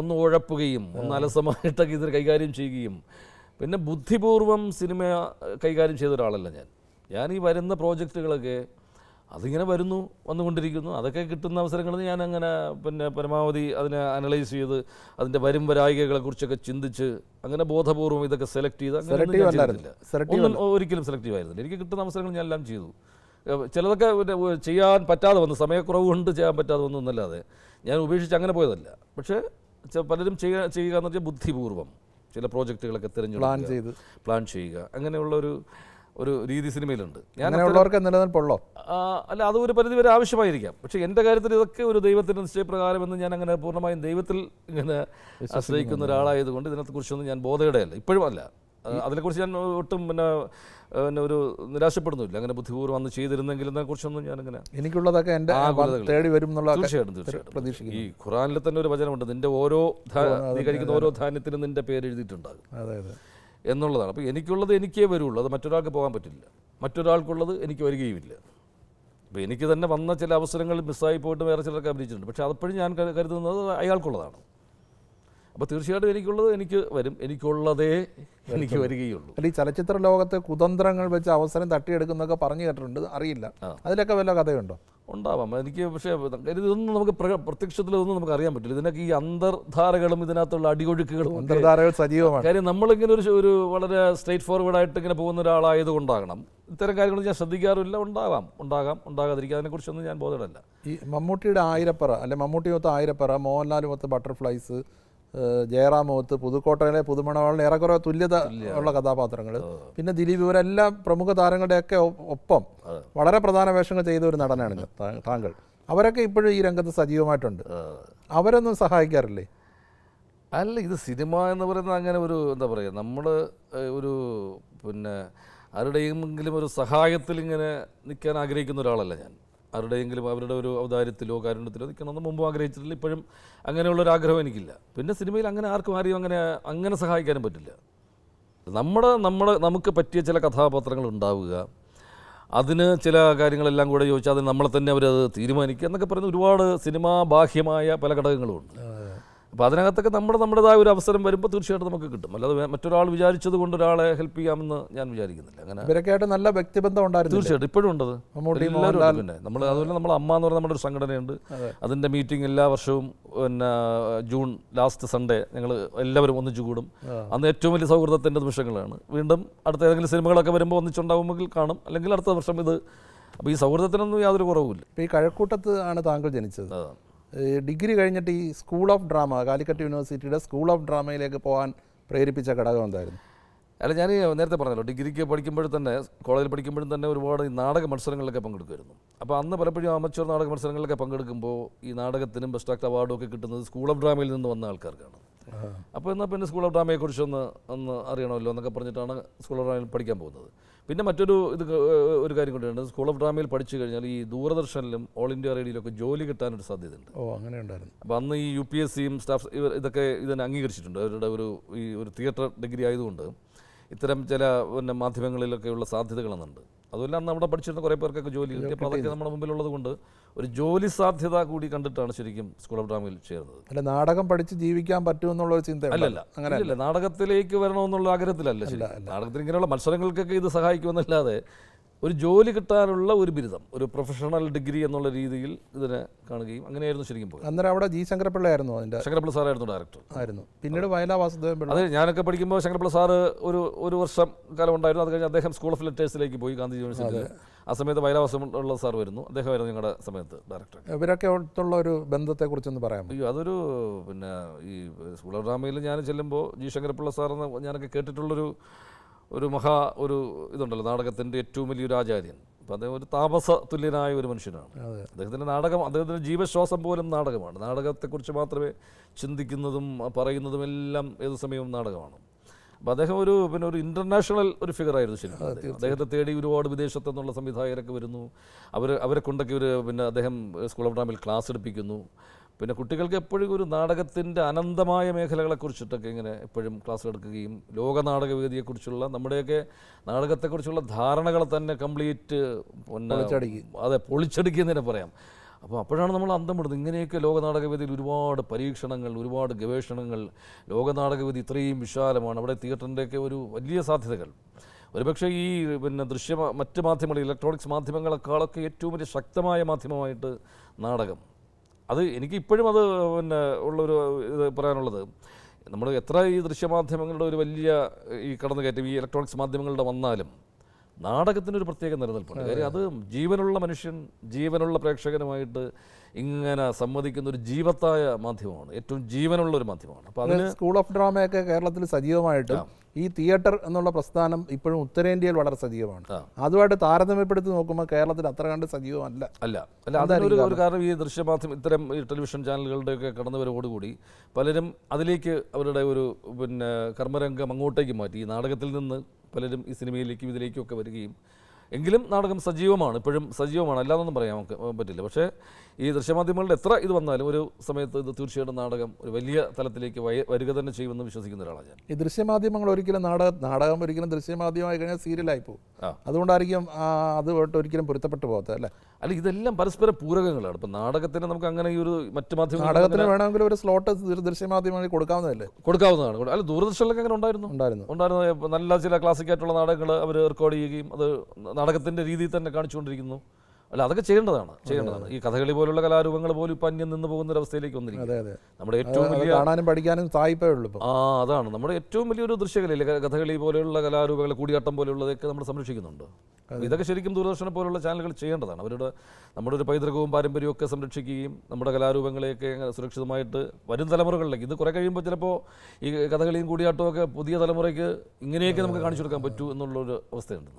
ഒന്ന് ഉഴപ്പുകയും ഒന്ന് അലസമായിട്ടൊക്കെ ഇതിന് കൈകാര്യം ചെയ്യുകയും പിന്നെ ബുദ്ധിപൂർവം സിനിമ കൈകാര്യം ചെയ്ത ഒരാളല്ല ഞാൻ ഞാൻ ഈ വരുന്ന പ്രോജക്റ്റുകളൊക്കെ അതിങ്ങനെ വരുന്നു വന്നുകൊണ്ടിരിക്കുന്നു അതൊക്കെ കിട്ടുന്ന അവസരങ്ങളിൽ ഞാൻ അങ്ങനെ പിന്നെ പരമാവധി അതിനെ അനലൈസ് ചെയ്ത് അതിൻ്റെ വരും കുറിച്ചൊക്കെ ചിന്തിച്ച് അങ്ങനെ ബോധപൂർവ്വം ഇതൊക്കെ സെലക്ട് ചെയ്ത് അങ്ങനെ ഒരിക്കലും സെലക്റ്റീവ് ആയിരുന്നില്ല എനിക്ക് കിട്ടുന്ന അവസരങ്ങൾ ഞാൻ എല്ലാം ചെയ്തു ചിലതൊക്കെ ചെയ്യാൻ പറ്റാതെ വന്നു സമയക്കുറവ് കൊണ്ട് ചെയ്യാൻ പറ്റാതെ വന്നു എന്നല്ലാതെ ഞാൻ ഉപേക്ഷിച്ച് അങ്ങനെ പോയതല്ല പക്ഷേ പലരും ചെയ്യുക ചെയ്യുക എന്ന് വെച്ചാൽ ബുദ്ധിപൂർവ്വം ചില പ്രോജക്റ്റുകളൊക്കെ തിരഞ്ഞു പ്ലാൻ ചെയ്ത് പ്ലാൻ ചെയ്യുക അങ്ങനെയുള്ള ഒരു ഒരു രീതി സിനിമയിലുണ്ട് ഞാൻ നിലനിൽപ്പുള്ളോ അല്ല അത് ഒരു പരിധി വരെ ആവശ്യമായിരിക്കാം പക്ഷേ എൻ്റെ കാര്യത്തിൽ ഇതൊക്കെ ഒരു ദൈവത്തിൻ്റെ നിശ്ചയപ്രകാരം എന്ന് ഞാൻ അങ്ങനെ പൂർണ്ണമായും ദൈവത്തിൽ ഇങ്ങനെ ആശ്രയിക്കുന്ന ഒരാളായതുകൊണ്ട് ഇതിനെക്കുറിച്ചൊന്നും ഞാൻ ബോധയുടെ അല്ല ഇപ്പോഴും അല്ല അതിനെക്കുറിച്ച് ഞാൻ ഒട്ടും പിന്നെ പിന്നെ ഒരു നിരാശപ്പെടുന്നില്ല അങ്ങനെ ബുദ്ധിപൂർവ്വം അന്ന് ചെയ്തിരുന്നെങ്കിൽ കുറിച്ചൊന്നും അങ്ങനെ എനിക്കുള്ളതൊക്കെ എൻ്റെ തേടി വരും തീർച്ചയായിട്ടും തീർച്ചയായിട്ടും ഈ ഖുറാനിൽ തന്നെ ഒരു വചനമുണ്ട് നിന്റെ ഓരോ നീ കഴിക്കുന്ന ഓരോ ധാന്യത്തിനും നിന്റെ പേര് എഴുതിയിട്ടുണ്ടാകും എന്നുള്ളതാണ് അപ്പോൾ എനിക്കുള്ളത് എനിക്കേ വരുള്ളൂ അത് മറ്റൊരാൾക്ക് പോകാൻ പറ്റില്ല മറ്റൊരാൾക്കുള്ളത് എനിക്ക് വരികയുമില്ല അപ്പോൾ എനിക്ക് തന്നെ വന്ന ചില അവസരങ്ങൾ മിസ്സായി പോയിട്ട് വേറെ ചിലർക്ക് അഭിനയിച്ചിട്ടുണ്ട് പക്ഷേ അപ്പോഴും ഞാൻ കരുതുന്നത് അയാൾക്കുള്ളതാണ് അപ്പോൾ തീർച്ചയായിട്ടും എനിക്കുള്ളത് എനിക്ക് വരും എനിക്കുള്ളതേ എനിക്ക് വരികയുള്ളൂ അല്ല ഈ ചലച്ചിത്ര ലോകത്തെ കുതന്ത്രങ്ങൾ വെച്ച് അവസരം തട്ടിയെടുക്കുന്നൊക്കെ പറഞ്ഞു കേട്ടിട്ടുണ്ട് അറിയില്ല അതിലൊക്കെ വല്ല കഥയുണ്ടോ ഉണ്ടാവാം എനിക്ക് പക്ഷേ ഇതൊന്നും നമുക്ക് പ്രത്യക്ഷത്തിൽ ഇതൊന്നും നമുക്ക് അറിയാൻ പറ്റില്ല ഇതിനൊക്കെ ഈ അന്തർധാരകളും ഇതിനകത്തുള്ള അടിയൊഴുക്കുകളും അന്തർധാരകൾ സജീവമാണ് കാര്യം നമ്മളിങ്ങനെ ഒരു ഒരു വളരെ സ്ട്രേറ്റ് ആയിട്ട് ഇങ്ങനെ പോകുന്ന ഒരാളായത് കൊണ്ടാകണം ഇത്തരം കാര്യങ്ങൾ ഞാൻ ശ്രദ്ധിക്കാറില്ല ഉണ്ടാകാം ഉണ്ടാകാം ഉണ്ടാകാതിരിക്കുക അതിനെക്കുറിച്ചൊന്നും ഞാൻ ബോധമല്ല ഈ മമ്മൂട്ടിയുടെ ആയിരപ്പറ അല്ലെ മമ്മൂട്ടി മൊത്തം ആയിരപ്പറ മോഹൻലാൽ മൊത്തം ബട്ടർഫ്ലൈസ് ജയറാമോത്ത് പുതുക്കോട്ടയിലെ പുതുമണവാളിന് ഏറെക്കുറെ തുല്യത ഉള്ള കഥാപാത്രങ്ങൾ പിന്നെ ദിലീപ് ഇവരെല്ലാം പ്രമുഖ താരങ്ങളുടെയൊക്കെ ഒപ്പം വളരെ പ്രധാന വേഷങ്ങൾ ചെയ്ത ഒരു നടനാണ് താങ്കൾ അവരൊക്കെ ഇപ്പോഴും ഈ രംഗത്ത് സജീവമായിട്ടുണ്ട് അവരൊന്നും സഹായിക്കാറില്ലേ അല്ല ഇത് സിനിമ എന്ന് പറയുന്നത് അങ്ങനെ ഒരു എന്താ പറയുക നമ്മൾ ഒരു പിന്നെ ആരുടെയെങ്കിലും ഒരു സഹായത്തിൽ ഇങ്ങനെ നിൽക്കാൻ ആഗ്രഹിക്കുന്ന ഒരാളല്ല ഞാൻ ആരുടെയെങ്കിലും അവരുടെ ഒരു ഔദാര്യത്തിലോ കാരുണ്യത്തിലോ നിൽക്കണമെന്ന് മുമ്പ് ആഗ്രഹിച്ചിട്ടില്ല ഇപ്പോഴും അങ്ങനെയുള്ള ഒരു ആഗ്രഹം എനിക്കില്ല പിന്നെ സിനിമയിൽ അങ്ങനെ ആർക്കും ആരെയും അങ്ങനെ അങ്ങനെ സഹായിക്കാനും പറ്റില്ല നമ്മുടെ നമ്മുടെ നമുക്ക് പറ്റിയ ചില കഥാപാത്രങ്ങൾ ഉണ്ടാവുക അതിന് ചില കാര്യങ്ങളെല്ലാം കൂടെ ചോദിച്ചാൽ അത് നമ്മളെ തന്നെ അവരത് തീരുമാനിക്കുക എന്നൊക്കെ പറയുന്ന ഒരുപാട് സിനിമാ ബാഹ്യമായ പല ഘടകങ്ങളുമുണ്ട് അപ്പോൾ അതിനകത്തൊക്കെ നമ്മുടെ നമ്മുടേതായ ഒരു അവസരം വരുമ്പോൾ തീർച്ചയായിട്ടും നമുക്ക് കിട്ടും അല്ലാതെ മറ്റൊരാൾ വിചാരിച്ചത് കൊണ്ട് ഒരാളെ ഹെൽപ്പ് ചെയ്യാമെന്ന് ഞാൻ വിചാരിക്കുന്നില്ല അങ്ങനെ ഇവരൊക്കെയായിട്ട് നല്ല വ്യക്തിബന്ധം ഉണ്ടായിരുന്നു തീർച്ചയായിട്ടും ഇപ്പോഴും ഉണ്ടത് പിന്നെ നമ്മൾ അതുപോലെ നമ്മൾ അമ്മ എന്ന് പറയുന്ന നമ്മുടെ ഒരു സംഘടനയുണ്ട് അതിൻ്റെ മീറ്റിംഗ് എല്ലാ വർഷവും പിന്നെ ജൂൺ ലാസ്റ്റ് സൺഡേ ഞങ്ങൾ എല്ലാവരും ഒന്നിച്ചു കൂടും അന്ന് ഏറ്റവും വലിയ സൗഹൃദത്തിൻ്റെ നിമിഷങ്ങളാണ് വീണ്ടും അടുത്ത ഏതെങ്കിലും സിനിമകളൊക്കെ വരുമ്പോൾ ഒന്നിച്ചുണ്ടാകുമെങ്കിൽ കാണും അല്ലെങ്കിൽ അടുത്ത വർഷം ഇത് അപ്പോൾ ഈ സൗഹൃദത്തിനൊന്നും യാതൊരു കുറവുമില്ല ഇപ്പോൾ ഈ കഴക്കൂട്ടത്ത് ആണ് താങ്കൾ ജനിച്ചത് ഡിഗ്രി കഴിഞ്ഞിട്ട് ഈ സ്കൂൾ ഓഫ് ഡ്രാമ കാലിക്കറ്റ് യൂണിവേഴ്സിറ്റിയുടെ സ്കൂൾ ഓഫ് ഡ്രാമയിലേക്ക് പോകാൻ പ്രേരിപ്പിച്ച ഘടകം എന്തായിരുന്നു അല്ല ഞാൻ നേരത്തെ പറഞ്ഞല്ലോ ഡിഗ്രിക്ക് പഠിക്കുമ്പോഴും തന്നെ കോളേജിൽ പഠിക്കുമ്പോഴും തന്നെ ഒരുപാട് ഈ നാടക മത്സരങ്ങളിലൊക്കെ പങ്കെടുക്കുമായിരുന്നു അപ്പോൾ അന്ന് പലപ്പോഴും അമച്ചൂർ നാടക മത്സരങ്ങളിലൊക്കെ പങ്കെടുക്കുമ്പോൾ ഈ നാടകത്തിനും ബെസ്റ്റ് ആക്ട് അവാർഡും ഒക്കെ കിട്ടുന്നത് സ്കൂൾ ഓഫ് ഡ്രാമയിൽ നിന്ന് വന്ന ആൾക്കാർക്കാണ് അപ്പോൾ എന്നാൽ പിന്നെ സ്കൂൾ ഓഫ് ഡ്രാമയെക്കുറിച്ച് ഒന്ന് ഒന്ന് അറിയണമല്ലോ എന്നൊക്കെ പറഞ്ഞിട്ടാണ് സ്കൂൾ ഓഫ് ഡ്രാമയിൽ പഠിക്കാൻ പോകുന്നത് പിന്നെ മറ്റൊരു ഇത് ഒരു കാര്യം കൊണ്ടുണ്ട് സ്കൂൾ ഓഫ് ഡ്രാമയിൽ പഠിച്ചു കഴിഞ്ഞാൽ ഈ ദൂരദർശനിലും ഓൾ ഇന്ത്യ റേഡിയോയിലൊക്കെ ജോലി കിട്ടാനൊരു സാധ്യതയുണ്ട് ഓ അങ്ങനെ ഉണ്ടായിരുന്നു അപ്പോൾ അന്ന് ഈ യു പി എസ് സിയും സ്റ്റാഫ് ഇവർ ഇതൊക്കെ ഇതിനെ അംഗീകരിച്ചിട്ടുണ്ട് അവരുടെ ഒരു ഈ ഒരു തിയേറ്റർ ഡിഗ്രി ആയതുകൊണ്ട് ഇത്തരം ചില പിന്നെ മാധ്യമങ്ങളിലൊക്കെയുള്ള സാധ്യതകളെന്നുണ്ട് അതുമല്ല നമ്മുടെ പഠിച്ചിരുന്ന കുറേ പേർക്കൊക്കെ ജോലി കിട്ടി അപ്പോൾ അതൊക്കെ നമ്മുടെ മുമ്പിലുള്ളത് കൊണ്ട് ഒരു ജോലി സാധ്യത കൂടി കണ്ടിട്ടാണ് ശരിക്കും സ്കൂൾ ഓഫ് ഡ്രാമയിൽ ചേർന്നത് അല്ല നാടകം പഠിച്ച് ജീവിക്കാൻ പറ്റുമെന്നുള്ള ഒരു ചിന്ത അല്ലല്ല അല്ല നാടകത്തിലേക്ക് വരണമെന്നുള്ള ആഗ്രഹത്തിലല്ല ശരി നാടകത്തിൽ ഇങ്ങനെയുള്ള മത്സരങ്ങൾക്കൊക്കെ ഇത് സഹായിക്കുമെന്നല്ലാതെ ഒരു ജോലി കിട്ടാനുള്ള ഒരു ബിരുദം ഒരു പ്രൊഫഷണൽ ഡിഗ്രി എന്നുള്ള രീതിയിൽ ഇതിനെ കാണുകയും അങ്ങനെയായിരുന്നു ശരിക്കും പോയത് അന്നേരം അവിടെ ജി ശങ്കരപ്പിള്ള ആയിരുന്നു അതിന്റെ ശങ്കരപ്പിള്ള സാറായിരുന്നു ഡയറക്ടർ ആയിരുന്നു പിന്നീട് വയലാ വാസുദേവൻ അതെ ഞാനൊക്കെ പഠിക്കുമ്പോൾ ശങ്കരപ്പിള്ള സാറ് ഒരു ഒരു വർഷം കാലം ഉണ്ടായിരുന്നു അത് കഴിഞ്ഞ് അദ്ദേഹം സ്കൂൾ ഓഫ് ലെറ്റേഴ്സിലേക്ക് പോയി ഗാന്ധി യൂണിവേഴ്സിറ്റി ആ സമയത്ത് ഉള്ള സാർ വരുന്നു അദ്ദേഹമായിരുന്നു ഞങ്ങളുടെ സമയത്ത് ഡയറക്ടർ ഇവരൊക്കെ അടുത്തുള്ള ഒരു ബന്ധത്തെക്കുറിച്ചൊന്ന് പറയാം അയ്യോ അതൊരു പിന്നെ ഈ സ്കൂൾ ഓഫ് ഡ്രാമയിൽ ഞാൻ ചെല്ലുമ്പോൾ ജി ശങ്കരപ്പള്ള സാറെന്ന് ഞാനൊക്കെ കേട്ടിട്ടുള്ളൊരു ഒരു മഹാ ഒരു ഇതുണ്ടല്ലോ നാടകത്തിൻ്റെ ഏറ്റവും വലിയൊരു ആചാര്യൻ അപ്പം അദ്ദേഹം ഒരു താമസ തുല്യനായ ഒരു മനുഷ്യനാണ് അദ്ദേഹത്തിൻ്റെ നാടകം അദ്ദേഹത്തിൻ്റെ ജീവശ്വാസം പോലും നാടകമാണ് നാടകത്തെക്കുറിച്ച് മാത്രമേ ചിന്തിക്കുന്നതും പറയുന്നതും എല്ലാം ഏത് സമയവും നാടകമാണ് അപ്പോൾ അദ്ദേഹം ഒരു പിന്നെ ഒരു ഇൻ്റർനാഷണൽ ഒരു ഫിഗറായിരുന്നു ശരി അദ്ദേഹത്തെ തേടി ഒരുപാട് വിദേശത്തു നിന്നുള്ള സംവിധായകരൊക്കെ വരുന്നു അവർ അവരെ കൊണ്ടൊക്കെ ഒരു പിന്നെ അദ്ദേഹം സ്കൂൾ ഓഫ് ഡ്രാമിൽ ക്ലാസ് എടുപ്പിക്കുന്നു പിന്നെ കുട്ടികൾക്ക് എപ്പോഴും ഒരു നാടകത്തിൻ്റെ അനന്തമായ മേഖലകളെക്കുറിച്ചിട്ടൊക്കെ ഇങ്ങനെ എപ്പോഴും ക്ലാസ് എടുക്കുകയും ലോക നാടകവേദിയെക്കുറിച്ചുള്ള നമ്മുടെയൊക്കെ നാടകത്തെക്കുറിച്ചുള്ള ധാരണകളെ തന്നെ കംപ്ലീറ്റ് അതെ തന്നെ പറയാം അപ്പോൾ അപ്പോഴാണ് നമ്മൾ അന്തം വിടുന്നത് ഇങ്ങനെയൊക്കെ ലോകനാടകവേദിയിൽ ഒരുപാട് പരീക്ഷണങ്ങൾ ഒരുപാട് ഗവേഷണങ്ങൾ ലോകനാടകവേദി ഇത്രയും വിശാലമാണ് അവിടെ തിയേറ്ററിൻ്റെയൊക്കെ ഒരു വലിയ സാധ്യതകൾ ഒരുപക്ഷെ ഈ പിന്നെ ദൃശ്യ മറ്റ് മാധ്യമങ്ങൾ ഇലക്ട്രോണിക്സ് മാധ്യമങ്ങളെക്കാളൊക്കെ ഏറ്റവും വലിയ ശക്തമായ മാധ്യമമായിട്ട് നാടകം അത് എനിക്ക് ഇപ്പോഴും അത് പിന്നെ ഉള്ളൊരു ഇത് പറയാനുള്ളത് നമ്മൾ എത്ര ഈ ദൃശ്യമാധ്യമങ്ങളുടെ ഒരു വലിയ ഈ കടന്നുകയറ്റം ഈ ഇലക്ട്രോണിക്സ് മാധ്യമങ്ങളുടെ വന്നാലും നാടകത്തിനൊരു പ്രത്യേക നിലനിൽപ്പുണ്ട് കാര്യം അത് ജീവനുള്ള മനുഷ്യൻ ജീവനുള്ള പ്രേക്ഷകനുമായിട്ട് ഇങ്ങനെ സമ്മതിക്കുന്ന ഒരു ജീവത്തായ മാധ്യമമാണ് ഏറ്റവും ജീവനുള്ള ഒരു മാധ്യമമാണ് അപ്പോൾ അതിന് സ്കൂൾ ഓഫ് ഡ്രാമയൊക്കെ കേരളത്തിൽ സജീവമായിട്ട് ഈ തിയേറ്റർ എന്നുള്ള പ്രസ്ഥാനം ഇപ്പോഴും ഉത്തരേന്ത്യയിൽ വളരെ സജീവമാണ് അതുമായിട്ട് താരതമ്യപ്പെടുത്തി നോക്കുമ്പോൾ കേരളത്തിൽ അത്ര കണ്ട് സജീവമല്ല അല്ല അല്ല അതൊരു ഒരു കാരണം ഈ ദൃശ്യമാധ്യമം ഇത്തരം ഈ ടെലിവിഷൻ ചാനലുകളുടെയൊക്കെ കടന്നുവരവോടുകൂടി പലരും അതിലേക്ക് അവരുടെ ഒരു പിന്നെ കർമ്മരംഗം അങ്ങോട്ടേക്ക് മാറ്റി ഈ നാടകത്തിൽ നിന്ന് പലരും ഈ സിനിമയിലേക്കും ഇതിലേക്കും ഒക്കെ വരികയും എങ്കിലും നാടകം സജീവമാണ് ഇപ്പോഴും സജീവമാണ് അല്ലാതൊന്നും പറയാൻ നമുക്ക് പറ്റില്ല പക്ഷേ ഈ ദൃശ്യമാധ്യമങ്ങളുടെ എത്ര ഇത് വന്നാലും ഒരു സമയത്ത് ഇത് തീർച്ചയായിട്ടും നാടകം ഒരു വലിയ തലത്തിലേക്ക് വരിക തന്നെ ചെയ്യുമെന്ന് വിശ്വസിക്കുന്ന ഒരാളാണ് ഞാൻ ഈ ദൃശ്യമാധ്യമങ്ങൾ ഒരിക്കലും നാടക നാടകം ഒരിക്കലും ദൃശ്യമാധ്യമമായി കഴിഞ്ഞാൽ സീരിയലായി പോകും അതുകൊണ്ടായിരിക്കും അതുമായിട്ട് ഒരിക്കലും പൊരുത്തപ്പെട്ടു പോകാത്തത് അല്ലേ അല്ല ഇതെല്ലാം പരസ്പരം പൂരകങ്ങളാണ് ഇപ്പം നാടകത്തിന് നമുക്ക് അങ്ങനെ ഈ ഒരു മറ്റ് മാധ്യമം നാടകത്തിന് വേണമെങ്കിൽ ഒരു സ്ലോട്ട് ദൃശ്യമാധ്യമങ്ങളിൽ കൊടുക്കാവുന്നതല്ലേ കൊടുക്കാവുന്നതാണ് അല്ല ദൂരദർശനിലൊക്കെ അങ്ങനെ ഉണ്ടായിരുന്നു ഉണ്ടായിരുന്നു ഉണ്ടായിരുന്നു നല്ല ചില ക്ലാസിക്കായിട്ടുള്ള നാടകങ്ങൾ അവർ റെക്കോർഡ് ചെയ്യുകയും അത് നാടകത്തിൻ്റെ രീതിയിൽ തന്നെ കാണിച്ചുകൊണ്ടിരിക്കുന്നു അല്ല അതൊക്കെ ചെയ്യേണ്ടതാണ് ചെയ്യേണ്ടതാണ് ഈ കഥകളി പോലുള്ള കലാരൂപങ്ങൾ പോലും ഇപ്പൊ അന്യം നിന്ന് പോകുന്ന ഒരു അവസ്ഥയിലേക്ക് നമ്മുടെ ഏറ്റവും വലിയ കാണാനും പഠിക്കാനും സായിപ്പേ ഉള്ളൂ ആ അതാണ് നമ്മുടെ ഏറ്റവും വലിയൊരു ദൃശ്യകലയിലെ കഥകളി പോലെയുള്ള കലാരൂപങ്ങൾ കൂടിയാട്ടം പോലെയുള്ളതൊക്കെ നമ്മൾ സംരക്ഷിക്കുന്നുണ്ട് ഇതൊക്കെ ശരിക്കും ദൂരദർശനം പോലുള്ള ചാനലുകൾ ചെയ്യേണ്ടതാണ് അവരുടെ നമ്മുടെ ഒരു പൈതൃകവും പാരമ്പര്യവും ഒക്കെ സംരക്ഷിക്കുകയും നമ്മുടെ കലാരൂപങ്ങളെയൊക്കെ സുരക്ഷിതമായിട്ട് വരും തലമുറകളിലേക്ക് ഇത് കുറേ കഴിയുമ്പോൾ ചിലപ്പോൾ ഈ കഥകളിയും കൂടിയാട്ടവും ഒക്കെ പുതിയ തലമുറയ്ക്ക് ഇങ്ങനെയൊക്കെ നമുക്ക് കാണിച്ചു കൊടുക്കാൻ പറ്റൂ എന്നുള്ളൊരു അവസ്ഥയുണ്ടെന്ന്